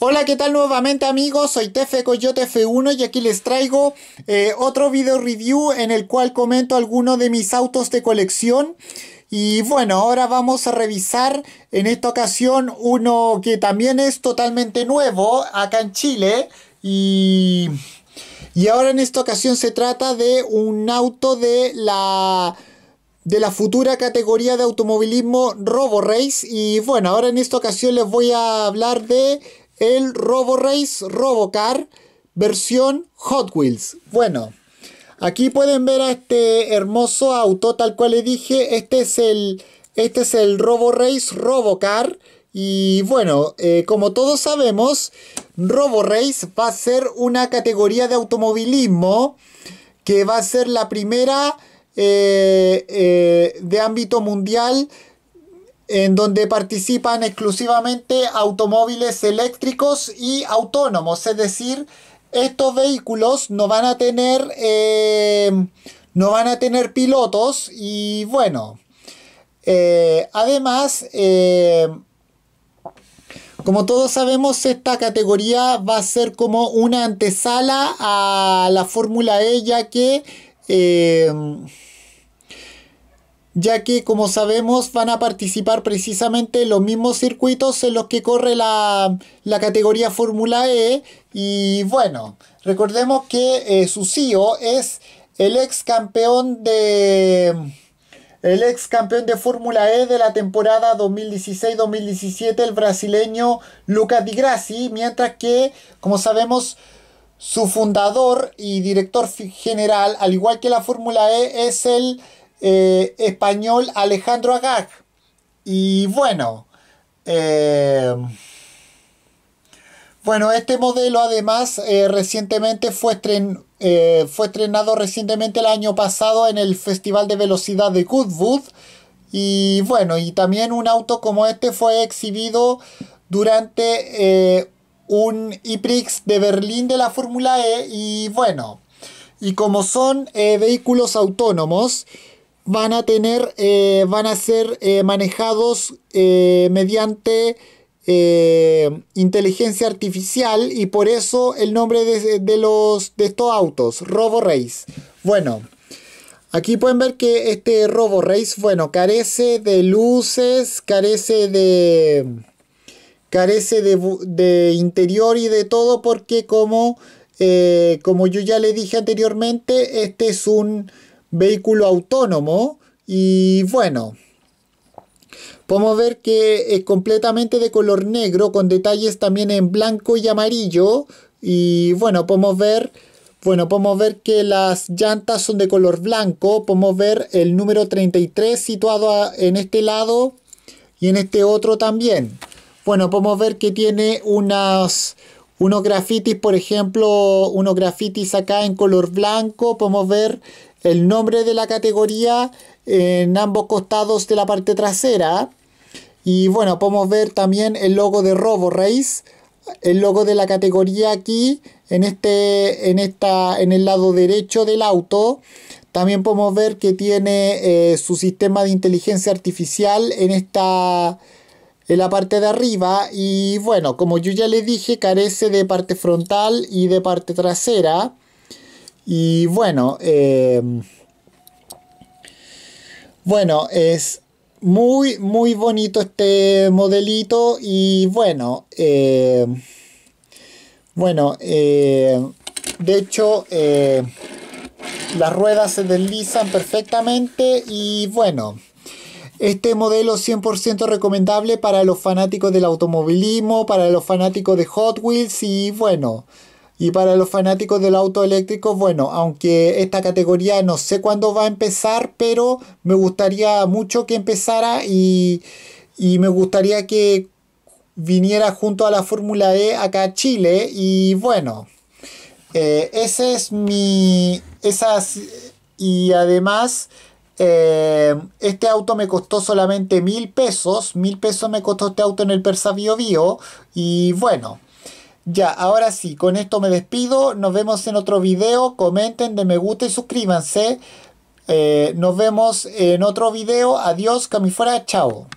Hola, ¿qué tal nuevamente amigos? Soy Tefe Coyote F1 y aquí les traigo eh, otro video review en el cual comento algunos de mis autos de colección. Y bueno, ahora vamos a revisar en esta ocasión uno que también es totalmente nuevo acá en Chile. Y, y ahora en esta ocasión se trata de un auto de la de la futura categoría de automovilismo Robo y bueno, ahora en esta ocasión les voy a hablar de el Robo Race Robocar versión Hot Wheels. Bueno, aquí pueden ver a este hermoso auto, tal cual le dije, este es el, este es el Robo Race Robocar. Y bueno, eh, como todos sabemos, Robo Race va a ser una categoría de automovilismo que va a ser la primera eh, eh, de ámbito mundial en donde participan exclusivamente automóviles eléctricos y autónomos, es decir, estos vehículos no van a tener eh, no van a tener pilotos y bueno eh, además eh, como todos sabemos esta categoría va a ser como una antesala a la fórmula E ya que ya que como sabemos van a participar precisamente en los mismos circuitos en los que corre la, categoría Fórmula E y bueno, recordemos que eh, su CEO es el ex campeón de... El ex campeón de Fórmula E de la temporada 2016-2017, el brasileño Lucas Di Grassi, mientras que, como sabemos, su fundador y director general, al igual que la Fórmula E, es el eh, español Alejandro Agag. Y bueno, eh, bueno, este modelo además eh, recientemente fue, fue estrenado recientemente el año pasado en el Festival de Velocidad de Goodwood. Y bueno, y también un auto como este fue exhibido durante un IPRIX de Berlín de la Fórmula E. Y bueno, y como son vehículos autónomos, van a tener, eh, van a ser eh, manejados eh, mediante inteligencia artificial y por eso el nombre de, los, de estos autos, RoboRace. Bueno, Aquí pueden ver que este Robo bueno, carece de luces, carece de carece de, interior y de todo porque como, como yo ya le dije anteriormente, este es un vehículo autónomo y bueno, podemos ver que es completamente de color negro con detalles también en blanco y amarillo y bueno, podemos ver bueno, podemos ver que las llantas son de color blanco, podemos ver el número 33 situado en este lado y en este otro también. Bueno, podemos ver que tiene unas unos grafitis, por ejemplo, unos grafitis acá en color blanco, podemos ver el nombre de la categoría en ambos costados de la parte trasera. Y bueno, podemos ver también el logo de RoboRace, el logo de la categoría aquí en este en esta en el lado derecho del auto. También podemos ver que tiene eh, su sistema de inteligencia artificial en esta en la parte de arriba y bueno, como yo ya le dije, carece de parte frontal y de parte trasera. Y bueno, em, bueno, es muy, muy bonito este modelito y bueno, em, bueno, em, de hecho las ruedas se deslizan perfectamente y bueno. Este modelo 100% recomendable para los fanáticos del automovilismo, para los fanáticos de Hot Wheels y bueno, y para los fanáticos del auto eléctrico, bueno, aunque esta categoría no sé cuándo va a empezar, pero me gustaría mucho que empezara y, y me gustaría que viniera junto a la Fórmula E acá a Chile. Y bueno, eh, ese es mi... Esas... Y además... Eh, este auto me costó solamente mil pesos. Mil pesos me costó este auto en el Persa Bio Y bueno, ya, ahora sí, con esto me despido. Nos vemos en otro video. Comenten, de me gusta y suscríbanse. Eh, nos vemos en otro video. Adiós, camifuera, chao.